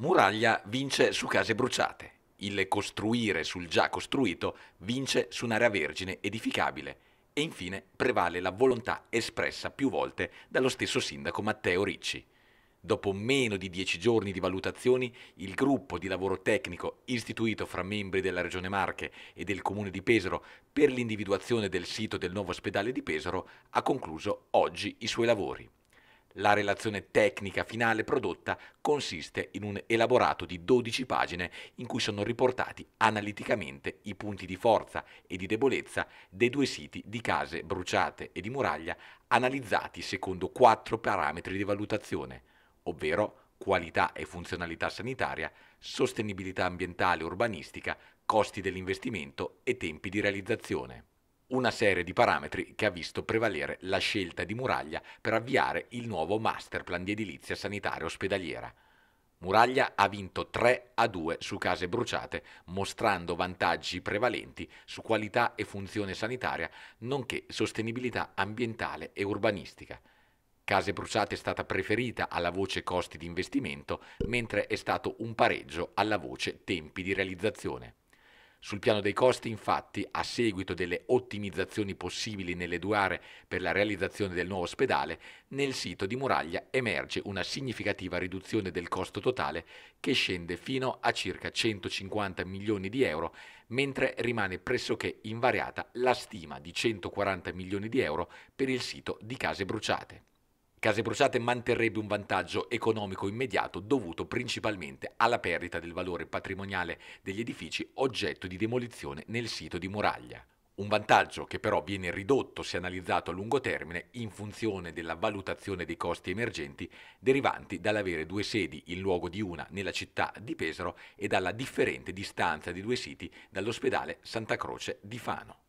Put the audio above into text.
Muraglia vince su case bruciate, il costruire sul già costruito vince su un'area vergine edificabile e infine prevale la volontà espressa più volte dallo stesso sindaco Matteo Ricci. Dopo meno di dieci giorni di valutazioni, il gruppo di lavoro tecnico istituito fra membri della Regione Marche e del Comune di Pesaro per l'individuazione del sito del nuovo ospedale di Pesaro ha concluso oggi i suoi lavori. La relazione tecnica finale prodotta consiste in un elaborato di 12 pagine in cui sono riportati analiticamente i punti di forza e di debolezza dei due siti di case bruciate e di muraglia analizzati secondo quattro parametri di valutazione, ovvero qualità e funzionalità sanitaria, sostenibilità ambientale e urbanistica, costi dell'investimento e tempi di realizzazione una serie di parametri che ha visto prevalere la scelta di Muraglia per avviare il nuovo masterplan di edilizia sanitaria ospedaliera. Muraglia ha vinto 3 a 2 su case bruciate, mostrando vantaggi prevalenti su qualità e funzione sanitaria, nonché sostenibilità ambientale e urbanistica. Case bruciate è stata preferita alla voce costi di investimento, mentre è stato un pareggio alla voce tempi di realizzazione. Sul piano dei costi, infatti, a seguito delle ottimizzazioni possibili nelle due aree per la realizzazione del nuovo ospedale, nel sito di Muraglia emerge una significativa riduzione del costo totale che scende fino a circa 150 milioni di euro, mentre rimane pressoché invariata la stima di 140 milioni di euro per il sito di Case Bruciate. Case Bruciate manterrebbe un vantaggio economico immediato dovuto principalmente alla perdita del valore patrimoniale degli edifici oggetto di demolizione nel sito di Muraglia. Un vantaggio che però viene ridotto se analizzato a lungo termine in funzione della valutazione dei costi emergenti derivanti dall'avere due sedi in luogo di una nella città di Pesaro e dalla differente distanza di due siti dall'ospedale Santa Croce di Fano.